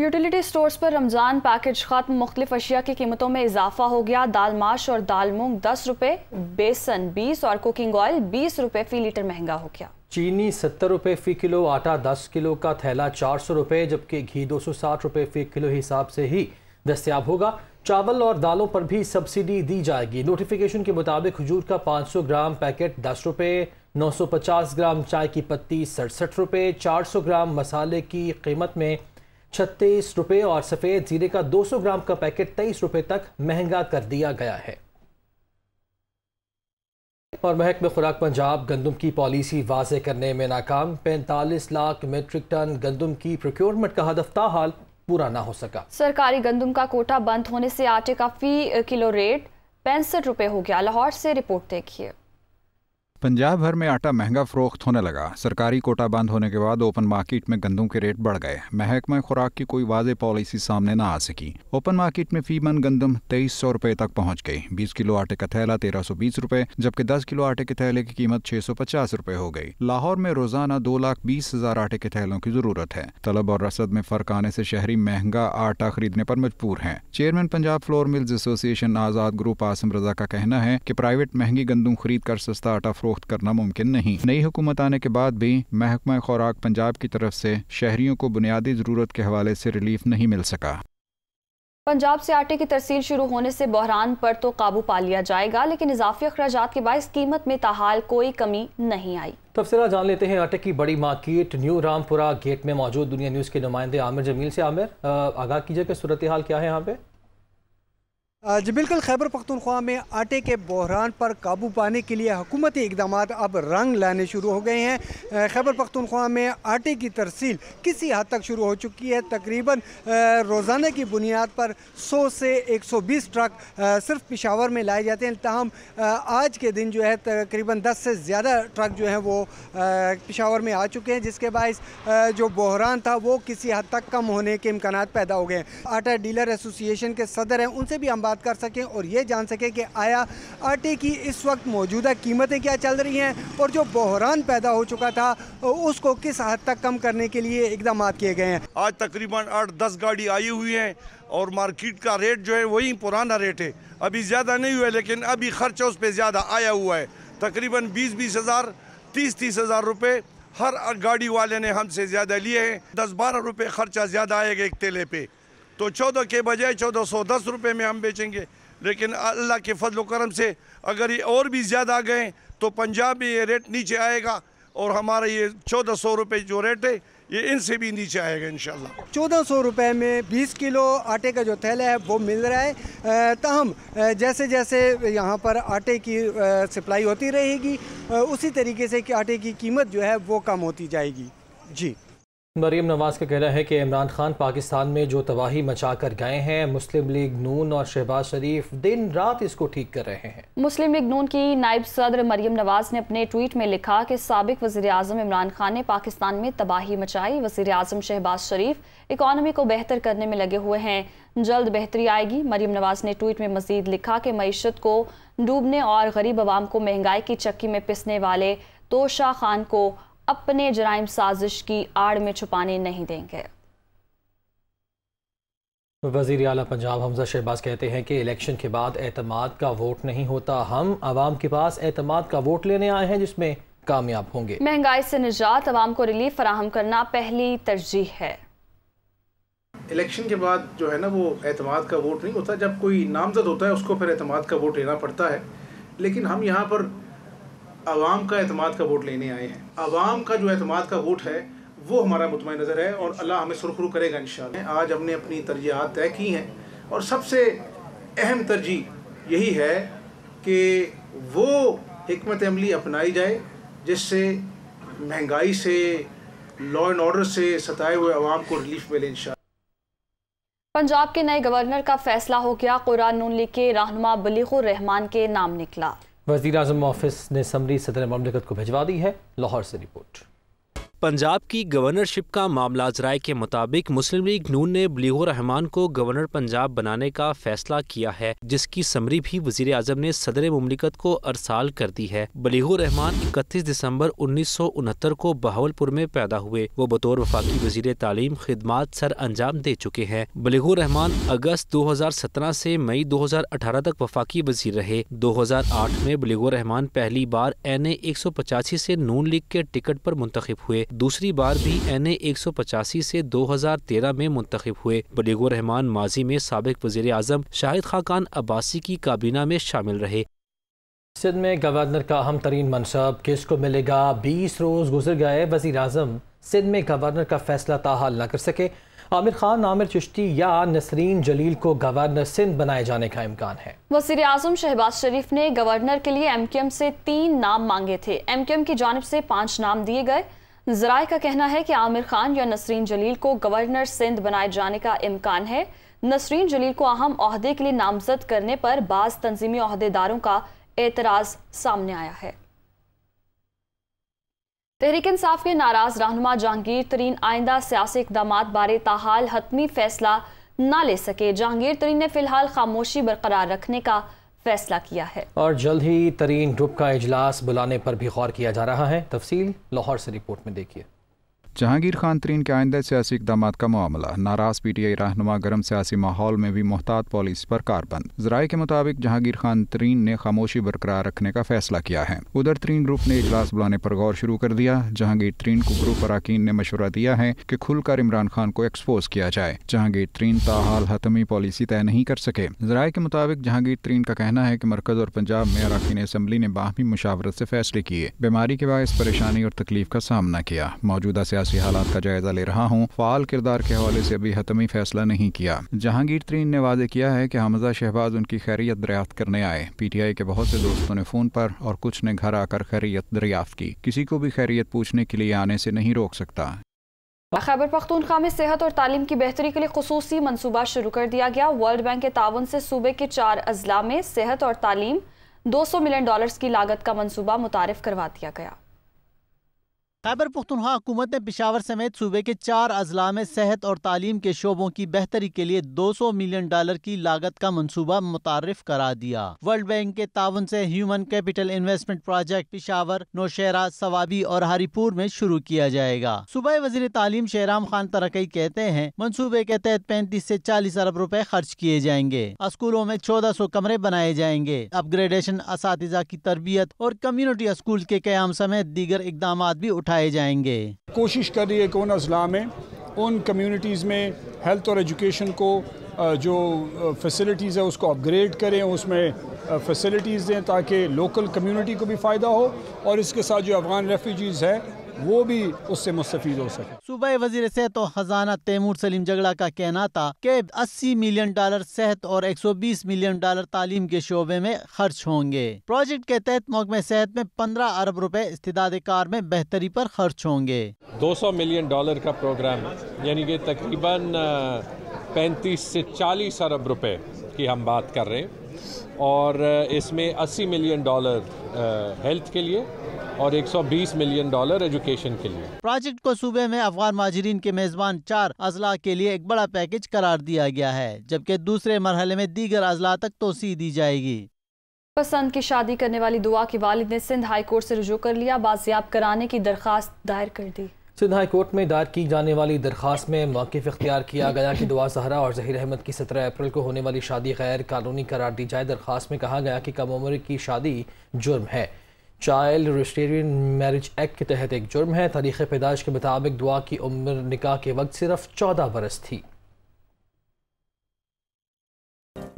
utility stores पर Ramzan package ख़त्म मुख्तलिफ अशिया की कीमतों में इजाफा हो गया दाल माश और दाल मूंग दस रुपए बेसन बीस और कुकिंग ऑयल बीस रुपये फ़ी लीटर महंगा हो गया चीनी सत्तर रुपये फ़ी किलो आटा दस किलो का थैला चार सौ रुपये जबकि घी दो सौ साठ रुपये फ़ी किलो हिसाब से ही दस्तियाब होगा चावल और दालों पर भी सब्सिडी दी जाएगी नोटिफिकेशन के मुताबिक खजूर का पाँच सौ ग्राम पैकेट दस रुपये नौ सौ पचास ग्राम चाय की पत्ती सड़सठ रुपये चार सौ ग्राम मसाले की कीमत में छत्तीस रुपये और सफ़ेद जीरे का 200 ग्राम का पैकेट तेईस रुपये तक महंगा कर दिया गया है और में खुराक पंजाब गंदम की पॉलिसी वाजे करने में नाकाम पैंतालीस लाख मेट्रिक टन गंदम की प्रोक्योरमेंट का हदफ हाल पूरा ना हो सका सरकारी गंदम का कोटा बंद होने से आटे का फी किलो रेट पैंसठ रुपए हो गया लाहौर से रिपोर्ट देखिए पंजाब भर में आटा महंगा फरोख्त होने लगा सरकारी कोटा बंद होने के बाद ओपन मार्केट में गंदों के रेट बढ़ गए महकमा खुराक की कोई वाज पॉलिसी सामने ना आ सकी ओपन मार्केट में फी मन गंदम तेईस सौ रुपए तक पहुंच गई बीस किलो आटे का थैला तेरह सौ बीस रुपए जबकि दस किलो आटे के थैले की कीमत छह सौ पचास रुपए हो गई लाहौर में रोजाना दो लाख बीस हजार आटे के थैलों की जरूरत है तलब और रसद में फर्क आने से शहरी महंगा आटा खरीदने पर मजबूर है chairman Punjab flour mills association Azad group Asim Raza का कहना है की प्राइवेट महंगी गंदम खरीद कर सस्ता आटा फरोख्त करना मुमकिन नहीं नई हुकूमत आने के बाद भी महकमा खुराक पंजाब की तरफ से शहरियों को बुनियादी ज़रूरत के हवाले से रिलीफ नहीं मिल सका पंजाब से आटे की तरसील शुरू होने से बहरान पर तो काबू पा लिया जाएगा लेकिन इजाफी अखराज के बायस कीमत में ताहाल कोई कमी नहीं आई तफसरा जान लेते हैं आटे की बड़ी मार्केट न्यू रामपुरा गेट में मौजूद दुनिया न्यूज़ के नुमाइंदे आमिर जमील से आमिर आगाह कीजिए कि सूरत हाल क्या है यहाँ पे जी बिल्कुल खैबर पख्तनख्वा में आटे के बहरान पर काबू पाने के लिए हुकूमती इकदाम अब रंग लाने शुरू हो गए हैं खैबर पख्तनख्वा में आटे की तरसील किसी हद तक शुरू हो चुकी है तकरीबन रोज़ाना की बुनियाद पर 100 से 120 ट्रक सिर्फ पिशावर में लाए जाते हैं तहम आज के दिन जो है तकरीबन 10 से ज़्यादा ट्रक जो हैं वो पिशावर में आ चुके हैं जिसके बायस जो बहरान था वो किसी हद तक कम होने के इम्कान पैदा हो गए हैं आटा डीलर एसोसिएशन के सदर हैं उनसे भी हम बात कर सकें और ये जान सकें कि आया आटे की इस वक्त मौजूदा कीमतें क्या चल रही हैं और जो बहरान पैदा हो चुका था उसको किस हद तक कम करने के लिए इकदाम किए गए हैं आज तकरीबन आठ दस गाड़ी आई हुई हैं और मार्केट का रेट जो है वही पुराना रेट है अभी ज़्यादा नहीं हुआ है लेकिन अभी खर्चा उस पर ज़्यादा आया हुआ है तकरीबन बीस बीस हज़ार तीस तीस हज़ार रुपये हर गाड़ी वाले ने हमसे ज़्यादा लिए हैं दस बारह रुपये खर्चा ज़्यादा आएगा एक तेले पे तो चौदह के बजाय चौदह सौ दस रुपये में हम बेचेंगे लेकिन अल्लाह के फजल करम से अगर ये और भी ज़्यादा गए तो पंजाब में ये रेट नीचे आएगा और हमारा ये चौदह सौ रुपये जो रेट है ये इनसे भी नीचे आएगा इन चौदह सौ रुपये में बीस किलो आटे का जो थैला है वो मिल रहा है तहम जैसे जैसे यहाँ पर आटे की सप्लाई होती रहेगी उसी तरीके से कि आटे की कीमत जो है वो कम होती जाएगी जी मरीम नवाज का कहना है कि इमरान खान पाकिस्तान में जो तबाही मचा कर गए हैं मुस्लिम लीग नून और शहबाज शरीफ दिन रात इसको ठीक कर रहे हैं मुस्लिम लीग नून की नायब सदर मरीम नवाज ने अपने ट्वीट में लिखा कि सबक वजी अजम इमरान खान ने पाकिस्तान में तबाही मचाई वजी अजम शहबाज शरीफ इकानमी को बेहतर करने में लगे हुए हैं जल्द बेहतरी आएगी मरीम नवाज ने ट्वीट में मजीद लिखा कि मीशत को डूबने और गरीब आवाम को महंगाई की चक्की में पिसने वाले तोशा खान को अपने जराइम साजिश की आड़ में छुपाने नहीं देंगे वजीर अला पंजाब हमजा शहबाज कहते हैं कि इलेक्शन के बाद एतमाद का वोट नहीं होता हम आवाम के पास एतमाद का वोट लेने आए हैं जिसमें कामयाब होंगे महंगाई से निजात आवाम को रिलीफ फराहम करना पहली तरजीह है इलेक्शन के बाद जो है ना वो एतमाद का वोट नहीं होता जब कोई नामजद होता है उसको फिर एतमाद का वोट लेना पड़ता है लेकिन हम यहाँ पर आवाम का अतमाद का वोट लेने आए हैं आवाम का जो अतमाद का वोट है वो हमारा मुतम नज़र है और अल्लाह हमें सुरखरू करेगा इन आज हमने अपनी तरजीहत तय की हैं और सबसे अहम तरजीह यही है कि वो हमत अमली अपनाई जाए जिससे महंगाई से लॉ एंड ऑर्डर से सताए हुए आवाम को रिलीफ मिले इन पंजाब के नए गवर्नर का फैसला हो गया कुरान नून लीग के रहनमा बलीगुर रहमान के नाम निकला वजीर अजम ऑफिस ने समरी सदर ममलिकत को भिजवा दी है लाहौर से रिपोर्ट पंजाब की गवर्नरशिप का मामला जराय के मुताबिक मुस्लिम लीग नून ने बलीगो रहमान को गवर्नर पंजाब बनाने का फैसला किया है जिसकी समरी भी वजीर अजम ने सदर ममलिकत को अरसाल कर दी है बलीगो रहमान इकतीस दिसम्बर उन्नीस सौ उनहत्तर को बहावलपुर में पैदा हुए वो बतौर वफाकी वजीर तालीम खदमात सर अंजाम दे चुके हैं बलीगो रहमान अगस्त दो हजार सत्रह से मई दो हजार अठारह तक वफाकी वजीर रहे दो हजार आठ में बलीगो रहमान पहली बार एन ए एक सौ पचासी से नून लीग के टिकट आरोप मुंतब हुए दूसरी बार भी एन ए एक सौ पचासी से तेरह में मुंतब हुए बलीगो रहमान माजी में सबक वजीर अजम शाहिद खाकान अब्बासी की काबीना में शामिल रहे सिंध में गवर्नर का अहम तरीन मनसब को मिलेगा बीस रोज़ गुजर गए वजी अजम सिंध में गवर्नर का फैसला ताहाल न कर सके आमिर खान आमिर चिश्ती या नसरीन जलील को गवर्नर सिंध बनाए जाने का इम्कान है वजीर अजम शहबाज शरीफ ने गवर्नर के लिए एम क्यू एम से तीन नाम मांगे थे एम क्यू एम की जानब से पाँच नाम दिए गए जराए का कहना है कि आमिर खान या नसरीन जलील को गवर्नर सिंध बनाए जाने का इम्कान है नसरीन जलील को अहम अहदे के लिए नामजद करने पर बाज तंजीमी अहदेदारों का एतराज सामने आया है तहरीक इंसाफ के नाराज रहनुमा जहांगीर तरीन आइंदा सियासी इकदाम बारे ताहाल हतमी फैसला न ले सके जहांगीर तरीन ने फिलहाल खामोशी बरकरार रखने का फैसला किया है और जल्द ही तरीन ग्रुप का इजलास बुलाने पर भी गौर किया जा रहा है तफसील लाहौर से रिपोर्ट में देखिए जहांगीर खान तरीन के आइंदा सियासी इकदाम का मामला नाराज पी टी आई रहनुमा गर्म सियासी माहौल में भी मोहतात पॉलिस पर कारबंद जराये के मुताबिक जहांगीर खान तरीन ने खामोशी बरकरार रखने का फैसला किया है उधर तरीन ग्रुप ने इजलास बुलाने पर गौर शुरू कर दिया जहांगीर तरीन को ग्रुप अरकान ने मशवरा दिया है की खुलकर इमरान खान को एक्सपोज किया जाए जहांगीर तरीन ताहाल हतमी पॉलिसी तय नहीं कर सके जराये के मुताबिक जहांगीर तरीन का कहना है की मरकज और पंजाब में अरकान असम्बली ने बाहमी मुशावरत से फैसले किए बीमारी के बायस परेशानी और तकलीफ का सामना किया मौजूदा सियासी सियासी हालात का जायजा ले रहा हूँ फाल किरदार के हवाले से अभी हतमी फैसला नहीं किया जहांगीर तरीन ने वादे किया है कि हमजा शहबाज उनकी खैरियत दरियाफ्त करने आए पीटीआई के बहुत से दोस्तों ने फोन पर और कुछ ने घर आकर खैरियत दरियाफ्त की किसी को भी खैरियत पूछने के लिए आने से नहीं रोक सकता खैबर पख्तूनखा में सेहत और तालीम की बेहतरी के लिए खसूसी मनसूबा शुरू कर दिया गया वर्ल्ड बैंक के ताउन से सूबे के चार अजला में सेहत और तालीम 200 मिलियन डॉलर्स की लागत का मनसूबा मुतारफ करवा दिया गया खैबर पुख्तनखा हुकूमत ने पिशावर समेत सूबे के चार अजला में सेहत और तालीम के शोबों की बेहतरी के लिए 200 मिलियन डॉलर की लागत का मनसूबा मुतारफ करा दिया वर्ल्ड बैंक के ताउन से human capital investment project Peshawar Nowshera Swabi और हरिपुर में शुरू किया जाएगा सुबह वजीर तालीम शहराम खान तरक्की कहते हैं मनसूबे के तहत पैंतीस ऐसी चालीस अरब रूपए खर्च किए जाएंगे स्कूलों में चौदह सौ कमरे बनाए जाएंगे अपग्रेडेशन इस की तरबियत और कम्युनिटी स्कूल के क्याम समेत दीगर इकदाम भी उठाए उठाए जाएंगे कोशिश कर रही है कौन अजला में उन कम्यूनिटीज़ में हेल्थ और एजुकेशन को जो फैसिलिटीज़ है उसको अपग्रेड करें उसमें फैसिलिटीज़ दें ताकि लोकल कम्युनिटी को भी फ़ायदा हो और इसके साथ जो अफ़गान रेफ्यूजीज़ हैं वो भी उससे मुस्तफ़ हो सके सूबे वजीर सेहत और खजाना तैमूर सलीम जगड़ा का कहना था कि 80 मिलियन डॉलर सेहत और 120 मिलियन डॉलर तालीम के शोबे में खर्च होंगे प्रोजेक्ट के तहत मौकमे सेहत में 15 अरब रुपए इस्तेदाद कार में बेहतरी पर खर्च होंगे 200 मिलियन डॉलर का प्रोग्राम यानी की तकरीबन पैंतीस ऐसी चालीस अरब रुपए की हम बात कर रहे हैं और इसमें 80 मिलियन डॉलर हेल्थ के लिए और 120 मिलियन डॉलर एजुकेशन के लिए प्रोजेक्ट को सूबे में अफगान माजरीन के मेजबान चार अजला के लिए एक बड़ा पैकेज करार दिया गया है जबकि दूसरे मरहले में दीगर अजला तक तोसी दी जाएगी पसंद की शादी करने वाली दुआ की वालिद ने सिंध हाई कोर्ट से रजू कर लिया बाजियाब कराने की दरख्वास्त दायर कर दी सिंध हाई कोर्ट में दायर की जाने वाली दरख्वास्त में मौकफ अख्तियार किया गया कि दुआ सहरा और जहीर अहमद की सत्रह अप्रैल को होने वाली शादी गैर कानूनी करार दी जाए दरख्वास्त में कहा गया कि कम उम्र की शादी जुर्म है चाइल्ड रजिस्ट्रेशन मैरिज एक्ट के तहत एक जुर्म है तारीख पैदाइश के मुताबिक दुआ की उम्र निकाह के वक्त सिर्फ चौदह बरस थी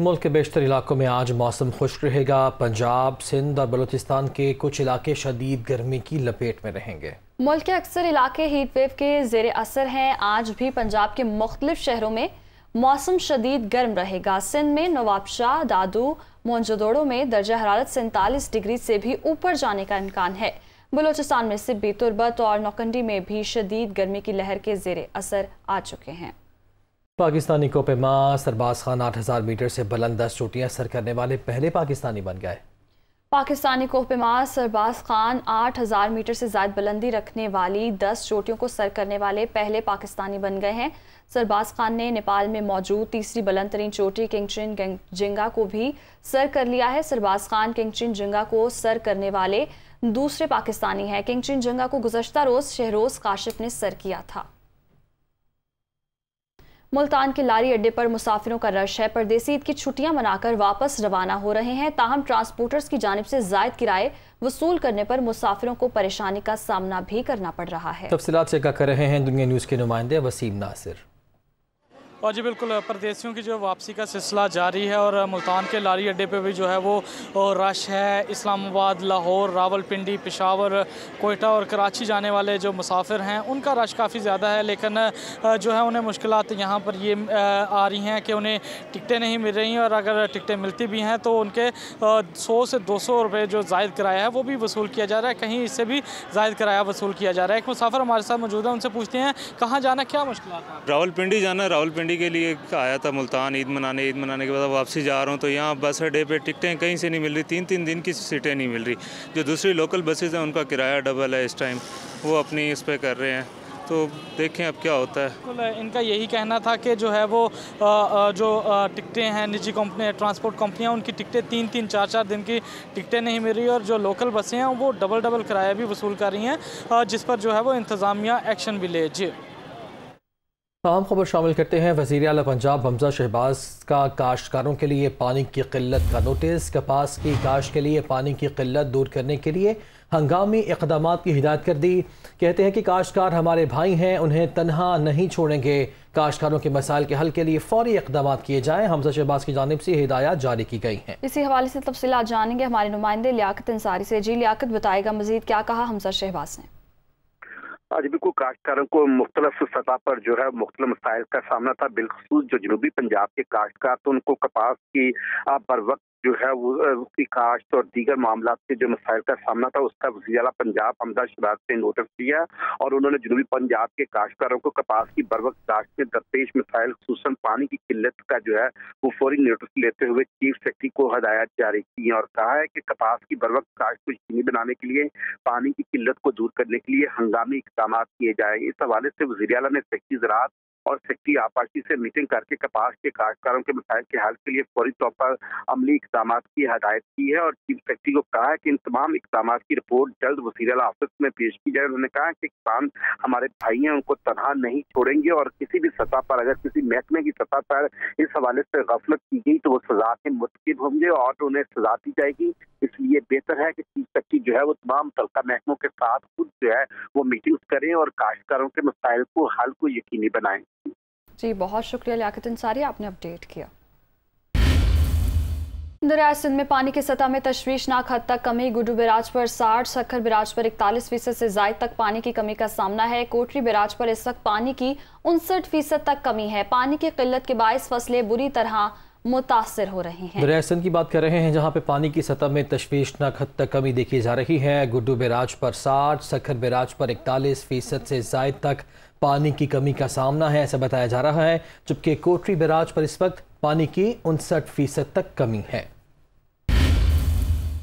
मुल्क के बेशतर इलाकों में आज मौसम खुश्क रहेगा पंजाब सिंध और बलूचिस्तान के कुछ इलाके शदीद गर्मी की लपेट में रहेंगे मुल्क के अक्सर इलाके हीट वेव के जेर असर हैं आज भी पंजाब के मुख्तलिफ शहरों में मौसम शदीद गर्म रहेगा सिंध में नवाबशाह दादू मोनजोदड़ो में दर्जा हरारत सैंतालीस डिग्री से भी ऊपर जाने का इम्कान है बलोचिस्तान में सिब्बी तुरबत और नौकंडी में भी शदीद गर्मी की लहर के जेर असर आ चुके हैं पाकिस्तानी कोपेमा सरबाज खान आठ हज़ार मीटर से बुलंद दस चोटियाँ सर करने वाले पहले पाकिस्तानी बन गए पाकिस्तानी कोहपेमार सरबाज खान 8000 मीटर से ज्यादा बुलंदी रखने वाली 10 चोटियों को सर करने वाले पहले पाकिस्तानी बन गए हैं सरबाज खान ने नेपाल में मौजूद तीसरी बुलंद तरीन चोटी किंगचिन जिंगा को भी सर कर लिया है सरबाज खान किंगचिन जिंगा को सर करने वाले दूसरे पाकिस्तानी हैं किंगचिन जिंगा को गुजशत रोज़ शहरोज काशिफ ने सर किया था मुल्तान के लारी अड्डे पर मुसाफिरों का रश है परदेसी ईद की छुट्टियां मनाकर वापस रवाना हो रहे हैं ताहम ट्रांसपोर्टर्स की जानब से जायद किराए वसूल करने पर मुसाफिरों को परेशानी का सामना भी करना पड़ रहा है तफसीत चेका कर रहे हैं दुनिया न्यूज़ के नुमाइंदे वसीम नासिर और जी बिल्कुल प्रदेशियों की जो वापसी का सिलसिला जारी है और मुल्तान के लारी अड्डे पे भी जो है वो रश है इस्लामाबाद लाहौर रावलपिंडी पिशावर कोयटा और कराची जाने वाले जो मुसाफिर हैं उनका रश काफ़ी ज़्यादा है लेकिन जो है उन्हें मुश्किल यहाँ पर ये आ रही हैं कि उन्हें टिकटें नहीं मिल रही हैं और अगर टिकटें मिलती भी हैं तो उनके सौ से दो सौ रुपये जो जायद किराया है वो भी वसूल किया जा रहा है कहीं इससे भी जायद किराया वसूल किया जा रहा है एक मुसाफिर हमारे साथ मौजूद है उनसे पूछते हैं कहाँ जाना क्या मुश्किल रावलपिंडी जाना रावलपिंडी मंडी के लिए आया था मुल्तान ईद मनाने ईद मनाने के बाद वापसी जा रहा हूँ तो यहाँ बस अड्डे पे टिकटें कहीं से नहीं मिल रही तीन तीन दिन की सीटें नहीं मिल रही जो दूसरी लोकल बसेज़ हैं उनका किराया डबल है इस टाइम वो अपनी इस पर कर रहे हैं तो देखें अब क्या होता है इनका यही कहना था कि जो है वो जो टिकटें हैं निजी कंपनी ट्रांसपोर्ट कंपनियां उनकी टिकटें तीन तीन चार चार दिन की टिकटें नहीं मिल रही और जो लोकल बसें हैं वो डबल डबल किराया भी वसूल कर रही हैं जिस पर जो है वो इंतज़ामिया एक्शन भी ले जी अहम खबर शामिल करते हैं वजीर अला पंजाब हमजा शहबाज का काश्तकारों के लिए पानी की किल्लत का नोटिस कपास की काश के लिए पानी की किल्लत दूर करने के लिए हंगामी इकदाम की हिदायत कर दी कहते हैं कि काश्तकार हमारे भाई हैं उन्हें तनहा नहीं छोड़ेंगे काश्तकारों के मसाइल के हल के लिए फौरी इकदाम किए जाएँ हमजा शहबाज की जानब से हिदायत जारी की गई हैं इसी हवाले से तफसी जानेंगे हमारे नुमाइंदे लियात अंसारी से जी लियात बताएगा मजीद क्या कहा हमजा शहबाज ने आज बिल्कुल काश्तकारों को मुख्तलिफ सतह पर जो है मुख्तल मसाइल का सामना था बिलखसूस जो जनूबी पंजाब के काश्तकार तो उनको कपास की बर वक्त जो है वो उसकी काश्त और दीगर मामला के जो मसाइल का सामना था उसका वजी अला पंजाब हमदा शराज से नोटिस किया और उन्होंने जनूबी पंजाब के काश्तकारों को कपास की बर्वक काश्त में दरपेश मिसाइल खूस पानी की किल्लत का जो है वो फौरी नोटिस लेते हुए चीफ सेक्रेटरी को हदायत जारी की और कहा है कि कपास की बर्वक काश्त को यकीनी बनाने के लिए पानी की किल्लत को दूर करने के लिए हंगामी इकदाम किए जाए इस हवाले से वजी अला ने सेक्रेटरी ज़रात और सेक्टी आपाशी से मीटिंग करके कपास के काश्तकारों के मसाइल के हल के लिए फौरी तौर पर अमली इकदाम की हदायत की है और चीफ सेक्रेटरी को कहा है कि इन तमाम इकदाम की रिपोर्ट जल्द वसीला ऑफिस में पेश की जाए उन्होंने कहा कि किसान हमारे भाई हैं उनको तनहा नहीं छोड़ेंगे और किसी भी सतह पर अगर किसी महकमे की सतह पर इस हवाले से गफलत की गई तो वो सजा के मुतकिन होंगे और उन्हें सजा दी जाएगी इसलिए बेहतर है कि चीफ सेक्रेटरी जो है वो तमाम तलका महकमों के साथ खुद जो है वो मीटिंग करें और काश्तकारों के मसाइल को हल को यकीनी बनाएं जी बहुत शुक्रिया लियात अंसारी आपने अपडेट किया दरिया सिंध में पानी की सतह में तशवीशनाक हद तक कमी गुडू बिराज पर साठ सखर बिराज पर इकतालीस फीसद से जायद तक पानी की कमी का सामना है कोटरी बिराज पर इस वक्त पानी की उनसठ फीसद तक कमी है पानी की किल्लत के बायस फसलें बुरी तरह मुतासर हो रही हैं दरिया सिंध की बात कर रहे हैं जहां पे पानी की सतह में तशवीशनाक हद तक कमी देखी जा रही है गुडू बिराज पर साठ सखर बिराज पर इकतालीस फीसद से जायद तक पानी की कमी का सामना है ऐसा बताया जा रहा है जबकि कोटरी बैराज पर इस वक्त पानी की उनसठ फीसद तक कमी है